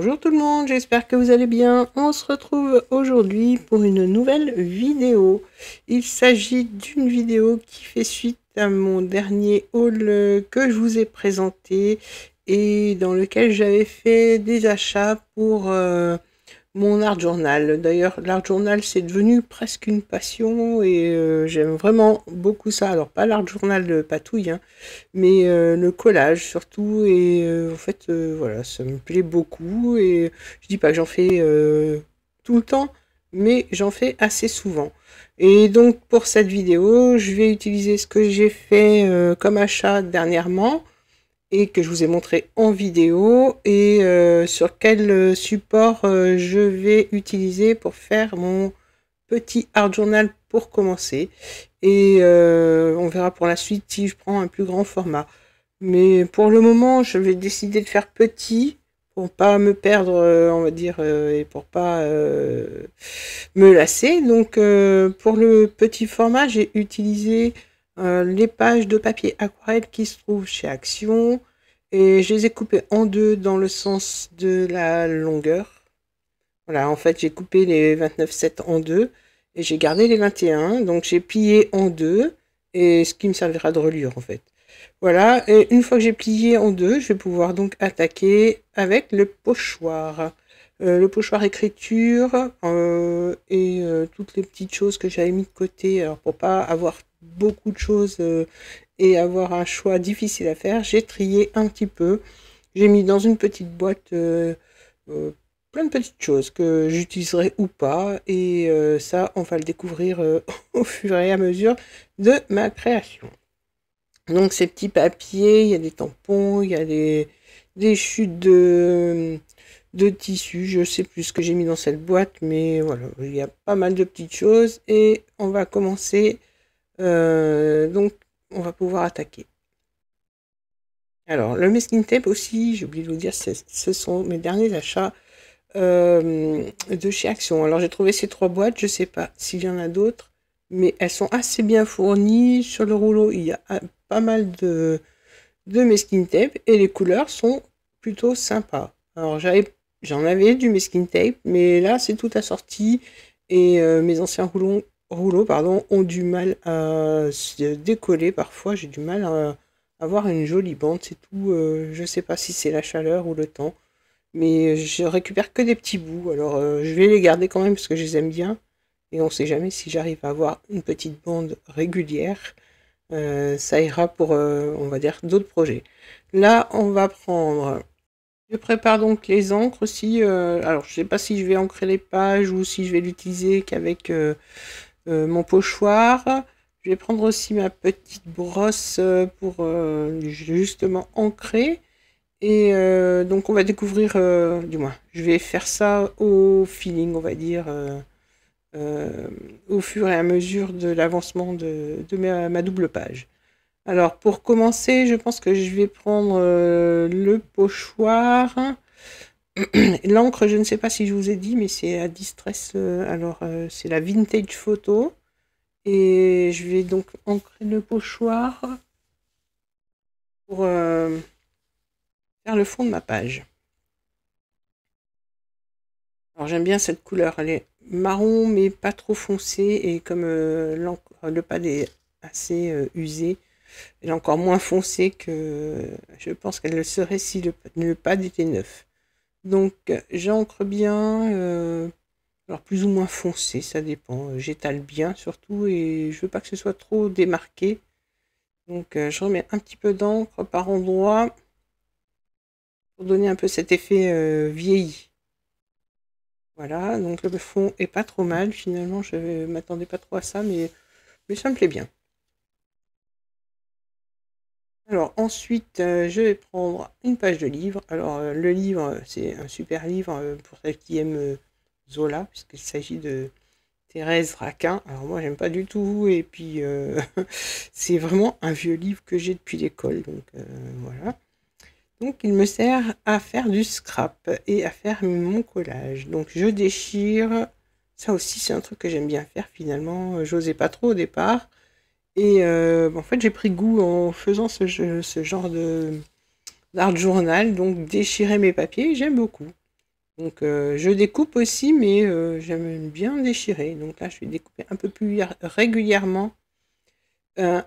Bonjour tout le monde, j'espère que vous allez bien. On se retrouve aujourd'hui pour une nouvelle vidéo. Il s'agit d'une vidéo qui fait suite à mon dernier haul que je vous ai présenté et dans lequel j'avais fait des achats pour euh, mon art journal. D'ailleurs, l'art journal, c'est devenu presque une passion et euh, j'aime vraiment beaucoup ça. Alors, pas l'art journal de patouille, hein, mais euh, le collage surtout. Et euh, en fait, voilà, ça me plaît beaucoup. Et je dis pas que j'en fais tout le temps, mais j'en fais assez souvent. Et donc, pour cette vidéo, je vais utiliser ce que j'ai fait comme achat dernièrement et que je vous ai montré en vidéo et euh, sur quel euh, support euh, je vais utiliser pour faire mon petit art journal pour commencer et on verra pour la suite si je prends un plus grand format mais pour le moment je vais décider de faire petit pour pas me perdre on va dire et pour pas me lasser donc pour le petit format j'ai utilisé euh, les pages de papier aquarelle qui se trouvent chez Action. Et je les ai coupées en deux dans le sens de la longueur. Voilà, en fait, j'ai coupé les 29,7 en deux et j'ai gardé les 21. Donc, j'ai plié en deux et ce qui me servira de reliure, en fait. Voilà, et une fois que j'ai plié en deux, je vais pouvoir donc attaquer avec le pochoir. Euh, le pochoir écriture euh, et euh, toutes les petites choses que j'avais mis de côté alors pour pas avoir beaucoup de choses et avoir un choix difficile à faire j'ai trié un petit peu j'ai mis dans une petite boîte plein de petites choses que j'utiliserai ou pas et ça on va le découvrir au fur et à mesure de ma création donc ces petits papiers il y a des tampons il y a des, des chutes de de tissu. Je sais plus ce que j'ai mis dans cette boîte, mais voilà, il y a pas mal de petites choses. Et on va commencer. Euh, donc, on va pouvoir attaquer. Alors, le masking tape aussi, j'ai oublié de vous dire, ce sont mes derniers achats euh, de chez Action. Alors, j'ai trouvé ces trois boîtes, je sais pas s'il y en a d'autres, mais elles sont assez bien fournies. Sur le rouleau, il y a euh, pas mal de, de masking tape et les couleurs sont plutôt sympas. Alors, j'avais J'en avais du mes skin tape, mais là c'est tout assorti et euh, mes anciens rouleaux pardon, ont du mal à se décoller parfois. J'ai du mal à avoir une jolie bande, c'est tout. Euh, je sais pas si c'est la chaleur ou le temps, mais je récupère que des petits bouts. Alors euh, je vais les garder quand même parce que je les aime bien et on ne sait jamais si j'arrive à avoir une petite bande régulière. ça ira pour, on va dire, d'autres projets. Là, on va prendre je prépare donc les encres aussi. Euh, alors, je ne sais pas si je vais ancrer les pages ou si je vais l'utiliser qu'avec euh, euh, mon pochoir. Je vais prendre aussi ma petite brosse pour justement ancrer. Et donc, on va découvrir, du moins, je vais faire ça au feeling, on va dire, au fur et à mesure de l'avancement de, ma double page. Alors, pour commencer, je pense que je vais prendre euh, le pochoir. L'encre, je ne sais pas si je vous ai dit, mais c'est à Distress. Euh, alors, euh, c'est la Vintage Photo. Et je vais donc ancrer le pochoir pour faire le fond de ma page. Alors, j'aime bien cette couleur. Elle est marron, mais pas trop foncée. Et comme le pad est assez usé, elle est encore moins foncée que je pense qu'elle le serait si le, pad était neuf. Donc j'encre bien, euh, alors plus ou moins foncé, ça dépend. J'étale bien surtout et je veux pas que ce soit trop démarqué. Donc euh, je remets un petit peu d'encre par endroit pour donner un peu cet effet euh, vieilli. Voilà, donc le fond est pas trop mal finalement, je m'attendais pas trop à ça, mais, mais ça me plaît bien. Alors ensuite, euh, je vais prendre une page de livre. Alors euh, le livre, euh, c'est un super livre pour celles qui aiment Zola, puisqu'il s'agit de Thérèse Raquin. Alors moi, j'aime pas du tout, et puis c'est vraiment un vieux livre que j'ai depuis l'école, donc voilà. Donc il me sert à faire du scrap et à faire mon collage. Donc je déchire, ça aussi c'est un truc que j'aime bien faire finalement, j'osais pas trop au départ. Et euh, en fait, j'ai pris goût en faisant ce, genre de d'art journal, donc déchirer mes papiers, j'aime beaucoup. Donc euh, je découpe aussi, mais euh, j'aime bien déchirer. Donc là, je vais découper un peu plus régulièrement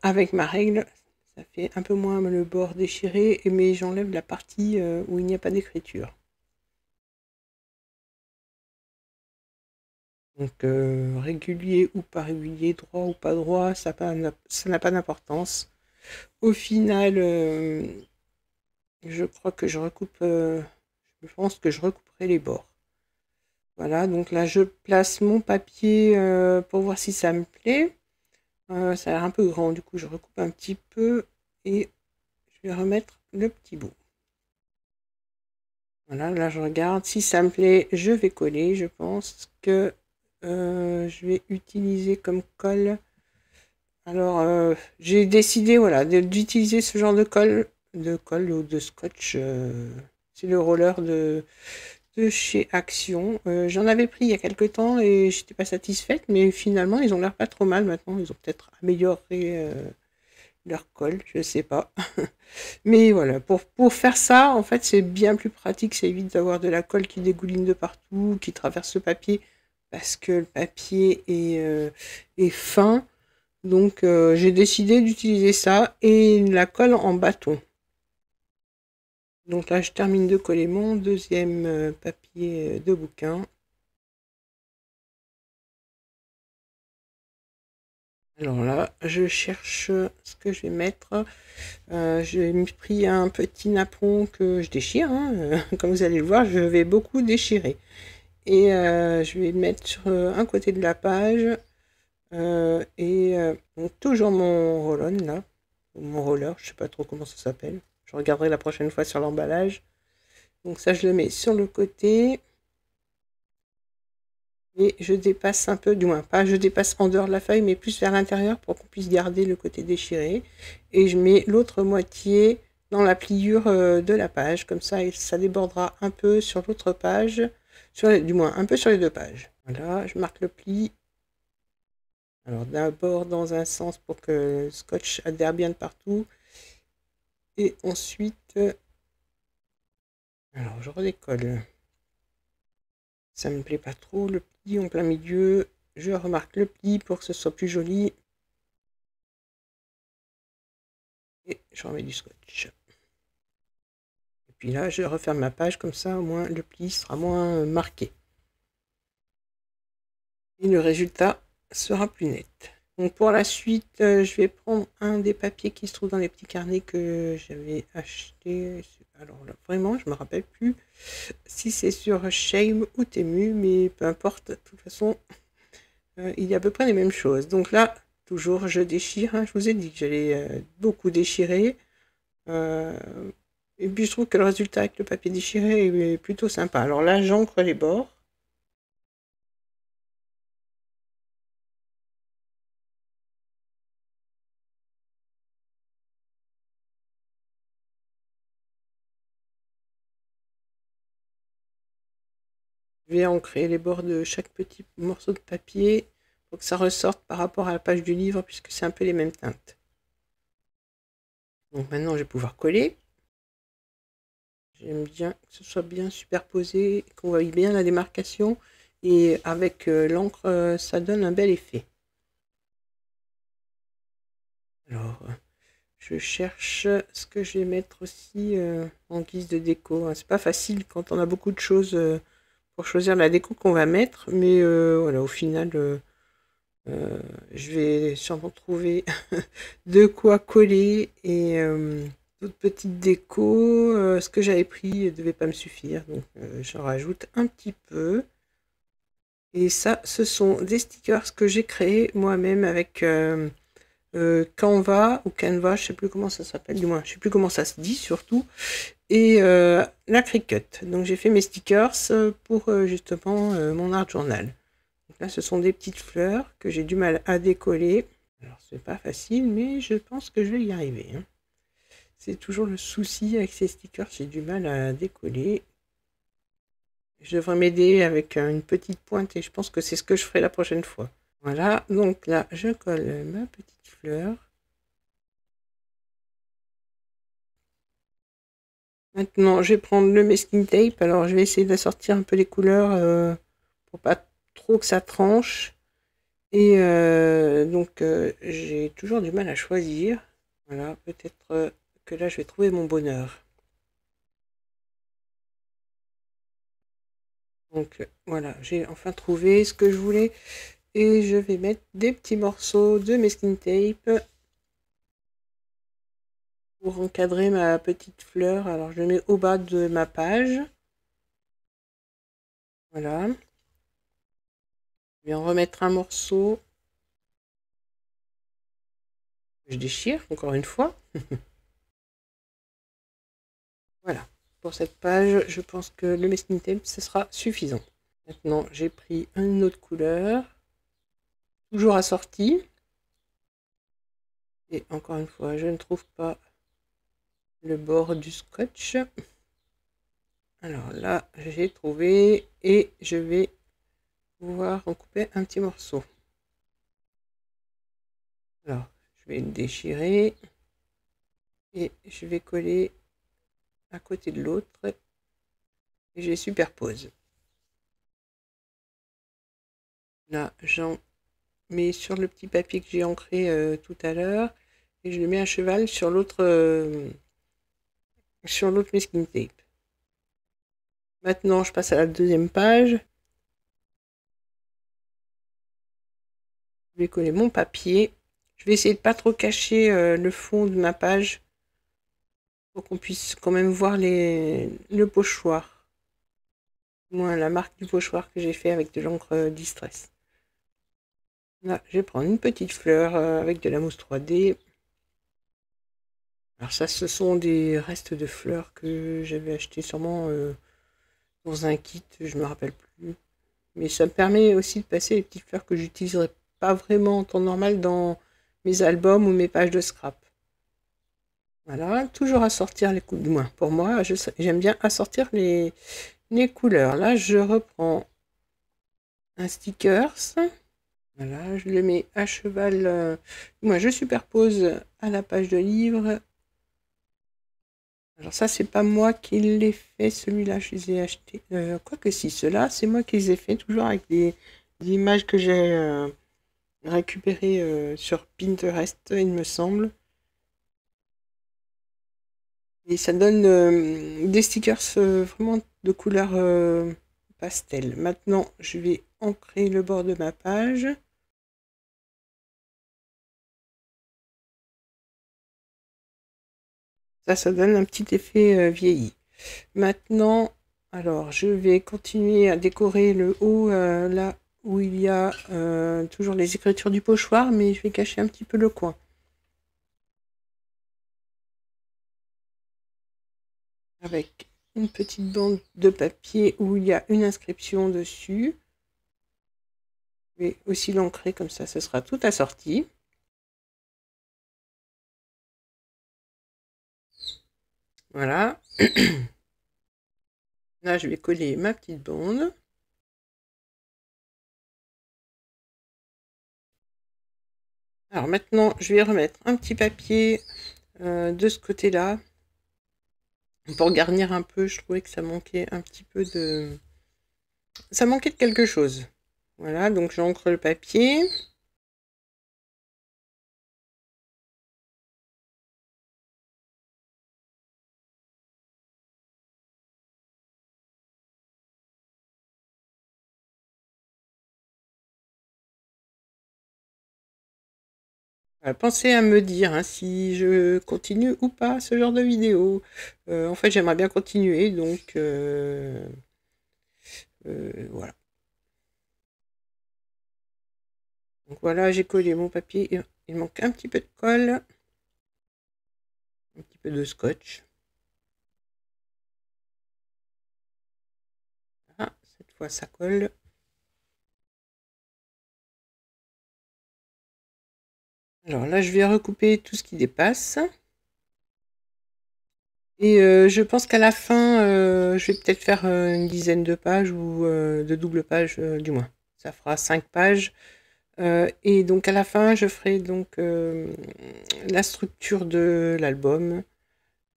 avec ma règle. Ça fait un peu moins le bord déchiré, mais j'enlève la partie où il n'y a pas d'écriture. Donc euh, régulier ou pas régulier, droit ou pas droit, ça n'a pas d'importance. Au final, euh, je crois que je recoupe, euh, je pense que je recouperai les bords. Voilà, donc là je place mon papier pour voir si ça me plaît. ça a l'air un peu grand, du coup je recoupe un petit peu et je vais remettre le petit bout. Voilà, là je regarde, si ça me plaît, je vais coller. Je pense que euh, je vais utiliser comme colle. Alors, euh, j'ai décidé voilà, d'utiliser ce genre de colle, de colle ou de scotch. Euh, c'est le roller de, de chez Action. J'en avais pris il y a quelques temps et j'étais pas satisfaite, mais finalement, ils ont l'air pas trop mal maintenant. Ils ont peut-être amélioré leur colle, je sais pas. Mais voilà, pour, pour faire ça, en fait, c'est bien plus pratique. Ça évite d'avoir de la colle qui dégouline de partout, qui traverse le papier parce que le papier est, euh, fin. Donc euh, j'ai décidé d'utiliser ça et la colle en bâton. Donc là je termine de coller mon deuxième euh, papier de bouquin. Alors là, je cherche ce que je vais mettre. j'ai pris un petit nappon que je déchire. Hein. Comme vous allez le voir, je vais beaucoup déchirer et euh, je vais mettre sur euh, un côté de la page euh, et toujours mon roll là ou mon roller je sais pas trop comment ça s'appelle je regarderai la prochaine fois sur l'emballage donc ça je le mets sur le côté et je dépasse un peu, du moins pas je dépasse en dehors de la feuille, mais plus vers l'intérieur pour qu'on puisse garder le côté déchiré. Et je mets l'autre moitié dans la pliure de la page, comme ça ça débordera un peu sur l'autre page sur du moins un peu sur les deux pages. Voilà, je marque le pli. Alors d'abord dans un sens pour que le scotch adhère bien de partout. Et ensuite, alors je redécolle. Ça me plaît pas trop, le pli en plein milieu. Je remarque le pli pour que ce soit plus joli. Et je remets du scotch puis là, je referme ma page, comme ça, au moins, le pli sera moins marqué. Et le résultat sera plus net. Donc pour la suite, euh, je vais prendre un des papiers qui se trouve dans les petits carnets que j'avais acheté. Alors là, vraiment, je me rappelle plus si c'est sur Shame ou Temu, mais peu importe. De toute façon, euh, il y a à peu près les mêmes choses. Donc là, toujours, je déchire. Hein. Je vous ai dit que j'allais euh, beaucoup déchirer. Et puis je trouve que le résultat avec le papier déchiré est plutôt sympa. Alors là, j'encre les bords. Je vais ancrer les bords de chaque petit morceau de papier pour que ça ressorte par rapport à la page du livre puisque c'est un peu les mêmes teintes. Donc maintenant, je vais pouvoir coller. J'aime bien que ce soit bien superposé, qu'on voit bien la démarcation. Et avec euh, l'encre, euh, ça donne un bel effet. Alors, euh, je cherche ce que je vais mettre aussi en guise de déco. Hein. C'est pas facile quand on a beaucoup de choses pour choisir la déco qu'on va mettre, mais voilà, au final, je vais sûrement trouver de quoi coller et D'autres petites déco euh, ce que j'avais pris ne devait pas me suffire, donc euh, j'en rajoute un petit peu. Et ça, ce sont des stickers que j'ai créés moi-même avec euh, Canva ou Canva, je sais plus comment ça s'appelle, du moins, je sais plus comment ça se dit surtout. Et la Cricut. Donc j'ai fait mes stickers pour justement mon art journal. Donc là, ce sont des petites fleurs que j'ai du mal à décoller. Alors c'est pas facile, mais je pense que je vais y arriver. Hein. C'est toujours le souci avec ces stickers, j'ai du mal à décoller. Je devrais m'aider avec euh, une petite pointe et je pense que c'est ce que je ferai la prochaine fois. Voilà, donc là, je colle ma petite fleur. Maintenant, je vais prendre le masking tape. Alors, je vais essayer d'assortir un peu les couleurs euh, pour pas trop que ça tranche. Et euh, donc, j'ai toujours du mal à choisir. Voilà, peut-être que là, je vais trouver mon bonheur. Donc voilà, j'ai enfin trouvé ce que je voulais. Et je vais mettre des petits morceaux de mes skin tape pour encadrer ma petite fleur. Alors je le mets au bas de ma page. Voilà. Je vais en remettre un morceau. Je déchire encore une fois. Voilà, pour cette page, je pense que le Messing Tape, ce sera suffisant. Maintenant, j'ai pris une autre couleur, toujours assortie. Et encore une fois, je ne trouve pas le bord du scotch. Alors là, j'ai trouvé et je vais pouvoir en couper un petit morceau. Alors, je vais le déchirer et je vais coller à côté de l'autre et je les superpose. Là, j'en mets sur le petit papier que j'ai ancré euh, tout à l'heure et je le mets à cheval sur l'autre euh, sur l'autre masking tape. Maintenant, je passe à la deuxième page. Je vais coller mon papier. Je vais essayer de pas trop cacher euh, le fond de ma page qu'on puisse quand même voir les, le pochoir. moins la marque du pochoir que j'ai fait avec de l'encre euh, Distress. Là, je vais prendre une petite fleur euh, avec de la mousse 3D. Alors ça, ce sont des restes de fleurs que j'avais acheté sûrement euh, dans un kit, je me rappelle plus. Mais ça me permet aussi de passer les petites fleurs que j'utiliserai pas vraiment en temps normal dans mes albums ou mes pages de scrap. Voilà, toujours assortir les couleurs. moins. pour moi, j'aime bien assortir les, les couleurs. Là, je reprends un stickers. Voilà, je le mets à cheval. Euh, moi, je superpose à la page de livre. Alors ça, c'est pas moi qui l'ai fait, celui-là, je les ai achetés. Euh, quoique si, ceux-là, c'est moi qui les ai fait, toujours avec des, images que j'ai euh, récupérées sur Pinterest, il me semble. Et ça donne euh, des stickers euh, vraiment de couleur euh, pastel. Maintenant, je vais ancrer le bord de ma page. Ça, ça donne un petit effet vieilli. Maintenant, alors, je vais continuer à décorer le haut là où il y a toujours les écritures du pochoir, mais je vais cacher un petit peu le coin. avec une petite bande de papier où il y a une inscription dessus. Je vais aussi l'ancrer comme ça, ce sera tout assorti. Voilà. Là, je vais coller ma petite bande. Alors maintenant, je vais remettre un petit papier euh, de ce côté-là pour garnir un peu, je trouvais que ça manquait un petit peu de... Ça manquait de quelque chose. Voilà, donc j'encre le papier. Pensez à me dire hein, si je continue ou pas ce genre de vidéo. Euh, en fait, j'aimerais bien continuer, donc euh, euh, voilà. Donc voilà, j'ai collé mon papier. Il manque un petit peu de colle, un petit peu de scotch. Ah, cette fois ça colle. Alors là, je vais recouper tout ce qui dépasse. Et euh, je pense qu'à la fin, euh, je vais peut-être faire euh, une dizaine de pages ou de double pages du moins. Ça fera cinq pages. et donc à la fin, je ferai donc la structure de l'album.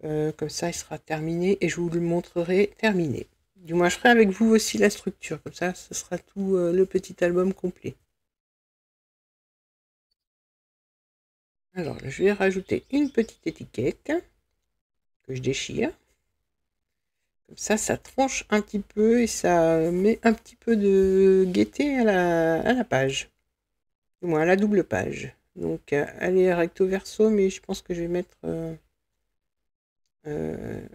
comme ça, il sera terminé et je vous le montrerai terminé. Du moins, je ferai avec vous aussi la structure. Comme ça, ce sera tout le petit album complet. Alors, je vais rajouter une petite étiquette que je déchire. Comme ça, ça tranche un petit peu et ça met un petit peu de gaieté à la, à la page. Du moins, à la double page. Donc, euh, elle est recto verso, mais je pense que je vais mettre... Euh, euh,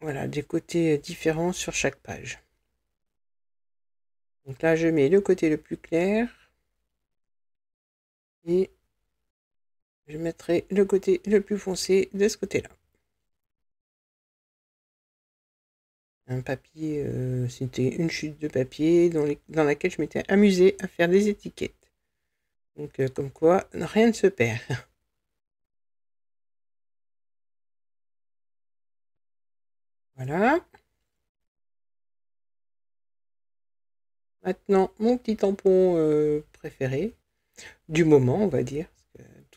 voilà, des côtés différents sur chaque page. Donc là, je mets le côté le plus clair. Et je mettrai le côté le plus foncé de ce côté-là. Un papier, euh, c'était une chute de papier dans, laquelle je m'étais amusé à faire des étiquettes. Donc euh, comme quoi, rien ne se perd. Voilà. Maintenant, mon petit tampon euh, préféré du moment, on va dire.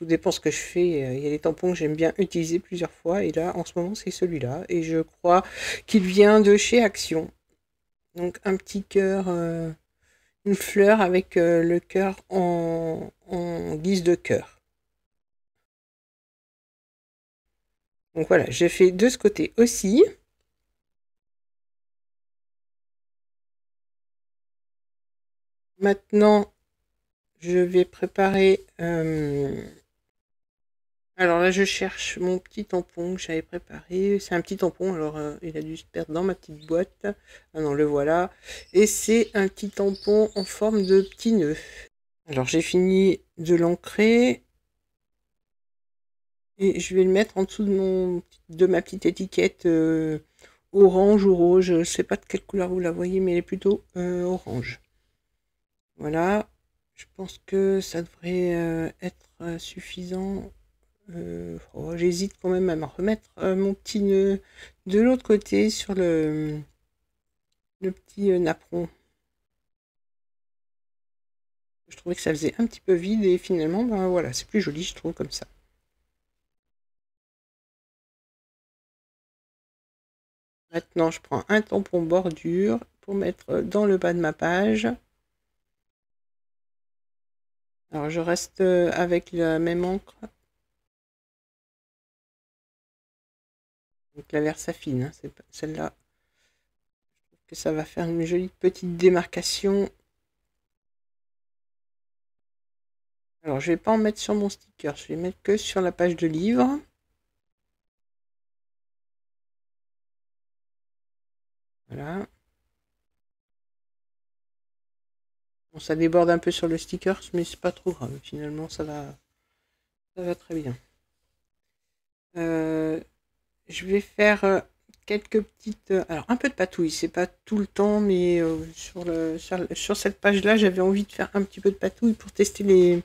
Tout dépend ce que je fais. Euh, il y a des tampons que j'aime bien utiliser plusieurs fois. Et là, en ce moment, c'est celui-là. Et je crois qu'il vient de chez Action. Donc un petit cœur, euh, une fleur avec euh, le cœur en, guise de cœur. Donc voilà, j'ai fait de ce côté aussi. Maintenant, je vais préparer alors là, je cherche mon petit tampon que j'avais préparé. C'est un petit tampon, alors euh, il a dû se perdre dans ma petite boîte. Ah non, le voilà. Et c'est un petit tampon en forme de petit nœud. Alors j'ai fini de l'ancrer. Et je vais le mettre en dessous de, mon, de ma petite étiquette euh, orange ou rouge. Je ne sais pas de quelle couleur vous la voyez, mais elle est plutôt euh, orange. Voilà. Je pense que ça devrait être suffisant euh, oh, j'hésite quand même à me remettre euh, mon petit nœud de l'autre côté sur le, petit euh, napperon. Je trouvais que ça faisait un petit peu vide et finalement, ben voilà, c'est plus joli, je trouve, comme ça. Maintenant, je prends un tampon bordure pour mettre dans le bas de ma page. Alors, je reste avec la même encre Donc la verse affine, hein, c'est celle-là. Je trouve que ça va faire une jolie petite démarcation. Alors je vais pas en mettre sur mon sticker, je vais mettre que sur la page de livre. Voilà. Bon, ça déborde un peu sur le sticker, mais c'est pas trop grave. Finalement, ça va, ça va très bien. Euh, je vais faire euh, quelques petites... Euh, alors, un peu de patouille, c'est pas tout le temps, mais euh, sur, cette page-là, j'avais envie de faire un petit peu de patouille pour tester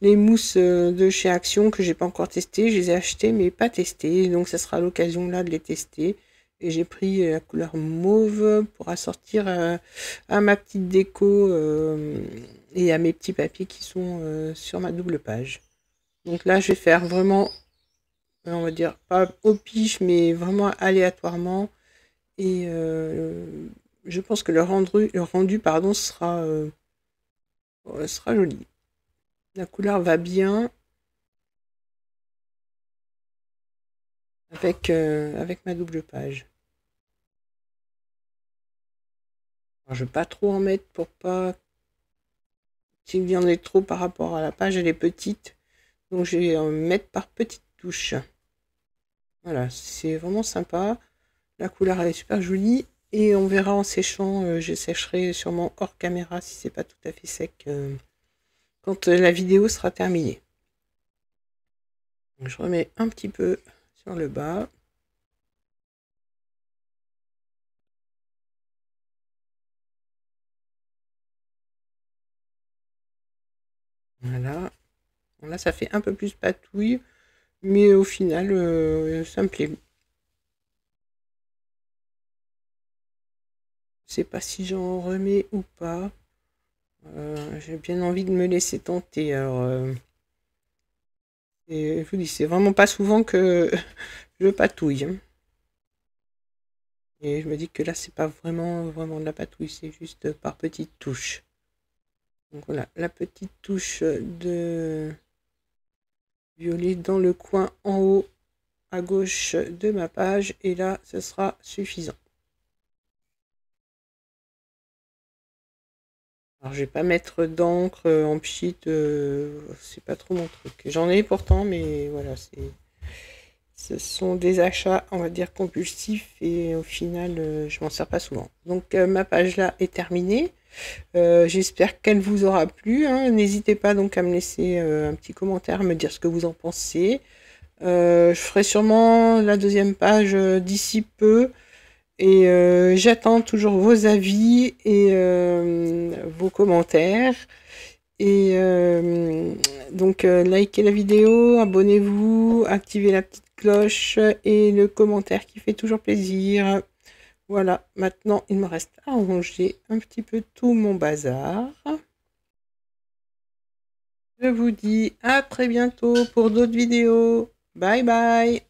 les, mousses de chez Action que j'ai pas encore testées. Je les ai achetées, mais pas testées, donc ça sera l'occasion là de les tester. Et j'ai pris la couleur mauve pour assortir à, ma petite déco et à mes petits papiers qui sont sur ma double page. Donc là, je vais faire vraiment on va dire, pas au pif, mais vraiment aléatoirement. Et euh, je pense que le rendu, le rendu pardon, sera, euh, sera joli. La couleur va bien avec, euh, avec ma double page. je vais pas trop en mettre pour pas s'il y en ait trop par rapport à la page, elle est petite. Donc je vais en mettre par petites touches. Voilà, c'est vraiment sympa. La couleur, elle est super jolie. Et on verra en séchant, euh, je sécherai sûrement hors caméra si c'est pas tout à fait sec euh, quand euh, la vidéo sera terminée. je remets un petit peu sur le bas. Voilà. là, ça fait un peu plus patouille. Mais au final, euh, ça me plaît. Je sais pas si j'en remets ou pas. Euh, j'ai bien envie de me laisser tenter. Alors, euh. je vous dis, c'est vraiment pas souvent que je patouille. Hein. Et je me dis que là, c'est pas vraiment, vraiment de la patouille, c'est juste par petites touches. Donc voilà, la petite touche de violet dans le coin en haut à gauche de ma page et là ce sera suffisant. Alors je vais pas mettre d'encre euh, en pchit, euh, c'est pas trop mon truc. J'en ai pourtant mais voilà, c'est ce sont des achats on va dire compulsifs et au final euh, je m'en sers pas souvent. Donc ma page là est terminée. Euh, j'espère qu'elle vous aura plu. Hein. N'hésitez pas donc à me laisser euh, un petit commentaire, me dire ce que vous en pensez. Euh, je ferai sûrement la deuxième page d'ici peu. Et j'attends toujours vos avis et vos commentaires. Et donc, likez la vidéo, abonnez-vous, activez la petite cloche et le commentaire qui fait toujours plaisir. Voilà, maintenant il me reste à ranger un petit peu tout mon bazar. Je vous dis à très bientôt pour d'autres vidéos. Bye bye